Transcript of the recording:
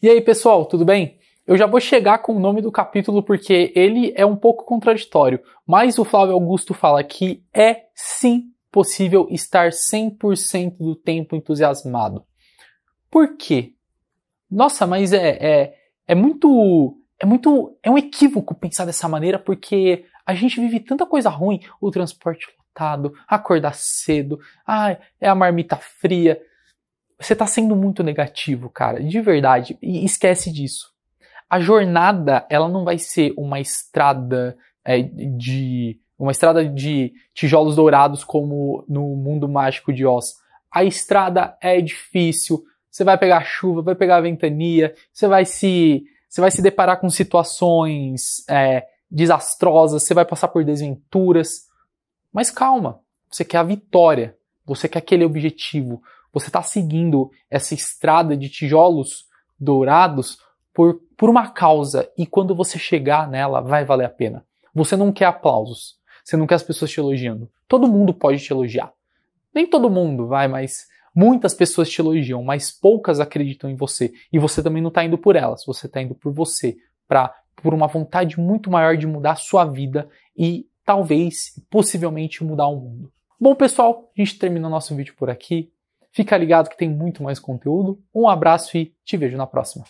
E aí, pessoal, tudo bem? Eu já vou chegar com o nome do capítulo porque ele é um pouco contraditório, mas o Flávio Augusto fala que é sim possível estar 100% do tempo entusiasmado. Por quê? Nossa, mas é, é, é muito. É muito. É um equívoco pensar dessa maneira, porque a gente vive tanta coisa ruim, o transporte lotado, acordar cedo, ah, é a marmita fria, você está sendo muito negativo, cara, de verdade. E esquece disso. A jornada, ela não vai ser uma estrada é, de uma estrada de tijolos dourados como no mundo mágico de Oz. A estrada é difícil. Você vai pegar chuva, vai pegar ventania, você vai se você vai se deparar com situações é, desastrosas, você vai passar por desventuras. Mas calma, você quer a vitória, você quer aquele objetivo, você está seguindo essa estrada de tijolos dourados por, por uma causa e quando você chegar nela vai valer a pena. Você não quer aplausos, você não quer as pessoas te elogiando. Todo mundo pode te elogiar. Nem todo mundo vai, mas muitas pessoas te elogiam, mas poucas acreditam em você. E você também não está indo por elas, você está indo por você, pra, por uma vontade muito maior de mudar a sua vida e talvez, possivelmente, mudar o mundo. Bom, pessoal, a gente termina nosso vídeo por aqui. Fica ligado que tem muito mais conteúdo. Um abraço e te vejo na próxima.